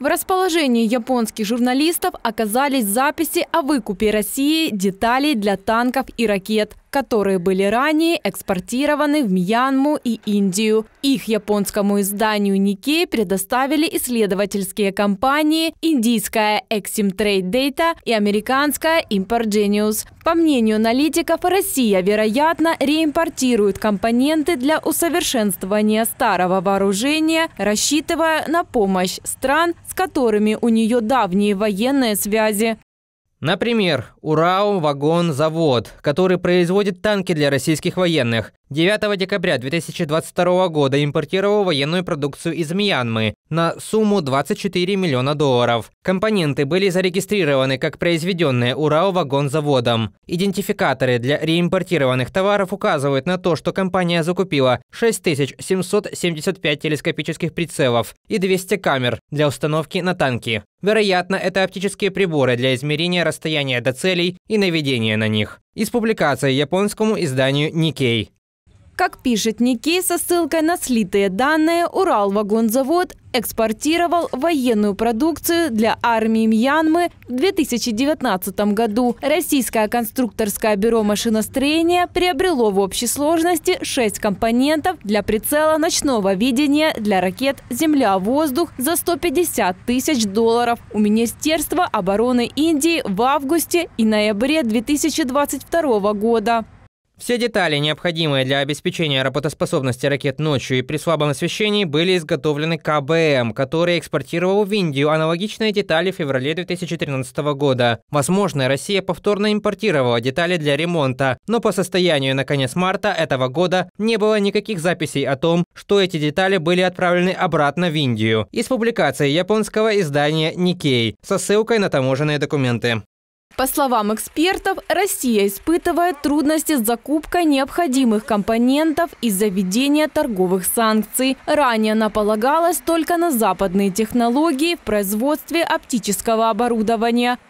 В расположении японских журналистов оказались записи о выкупе России деталей для танков и ракет которые были ранее экспортированы в Мьянму и Индию. Их японскому изданию Nikkei предоставили исследовательские компании индийская Exim Trade Data и американская Import Genius. По мнению аналитиков, Россия, вероятно, реимпортирует компоненты для усовершенствования старого вооружения, рассчитывая на помощь стран, с которыми у нее давние военные связи. Например, УРАУ, вагон завод который производит танки для российских военных, 9 декабря 2022 года импортировал военную продукцию из Мьянмы на сумму 24 миллиона долларов. Компоненты были зарегистрированы как произведенные Урал-вагонзаводом. Идентификаторы для реимпортированных товаров указывают на то, что компания закупила 6775 телескопических прицелов и 200 камер для установки на танки. Вероятно, это оптические приборы для измерения расстояния до целей и наведения на них. Из публикации японскому изданию Nikkei. Как пишет Никей со ссылкой на слитые данные, Уралвагонзавод экспортировал военную продукцию для армии Мьянмы в 2019 году. Российское конструкторское бюро машиностроения приобрело в общей сложности 6 компонентов для прицела ночного видения для ракет «Земля-воздух» за 150 тысяч долларов у Министерства обороны Индии в августе и ноябре 2022 года. Все детали, необходимые для обеспечения работоспособности ракет ночью и при слабом освещении, были изготовлены КБМ, который экспортировал в Индию аналогичные детали в феврале 2013 года. Возможно, Россия повторно импортировала детали для ремонта, но по состоянию на конец марта этого года не было никаких записей о том, что эти детали были отправлены обратно в Индию. Из публикации японского издания Nikkei со ссылкой на таможенные документы. По словам экспертов, Россия испытывает трудности с закупкой необходимых компонентов из-за введения торговых санкций. Ранее она полагалась только на западные технологии в производстве оптического оборудования –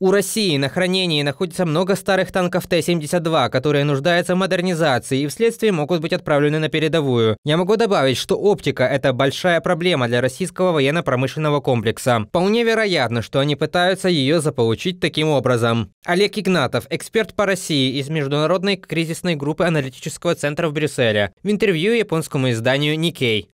у России на хранении находится много старых танков Т-72, которые нуждаются в модернизации и вследствие могут быть отправлены на передовую. Я могу добавить, что оптика – это большая проблема для российского военно-промышленного комплекса. Вполне вероятно, что они пытаются ее заполучить таким образом. Олег Игнатов, эксперт по России из Международной кризисной группы аналитического центра в Брюсселе, в интервью японскому изданию «Никей».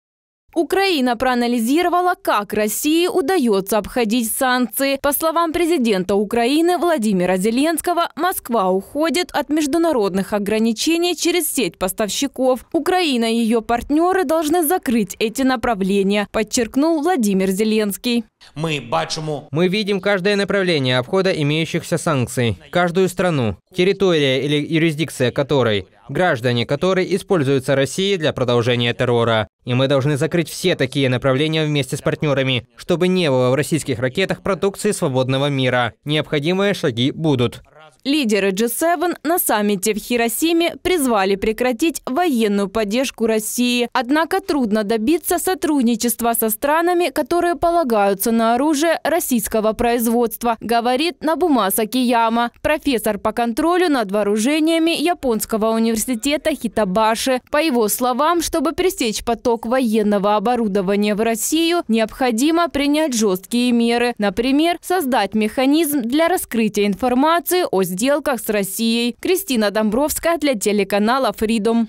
Украина проанализировала, как России удается обходить санкции. По словам президента Украины Владимира Зеленского, Москва уходит от международных ограничений через сеть поставщиков. Украина и ее партнеры должны закрыть эти направления, подчеркнул Владимир Зеленский. Мы бачимо. Мы видим каждое направление обхода имеющихся санкций, каждую страну, территория или юрисдикция которой – граждане, которые используются Россией для продолжения террора. И мы должны закрыть все такие направления вместе с партнерами, чтобы не было в российских ракетах продукции свободного мира. Необходимые шаги будут. Лидеры G7 на саммите в Хиросиме призвали прекратить военную поддержку России. Однако трудно добиться сотрудничества со странами, которые полагаются на оружие российского производства, говорит Набумаса Кияма, профессор по контролю над вооружениями Японского университета Хитабаши. По его словам, чтобы пресечь поток военного оборудования в Россию, необходимо принять жесткие меры, например, создать механизм для раскрытия информации о сделках с Россией. Кристина Домбровская для телеканала Freedom.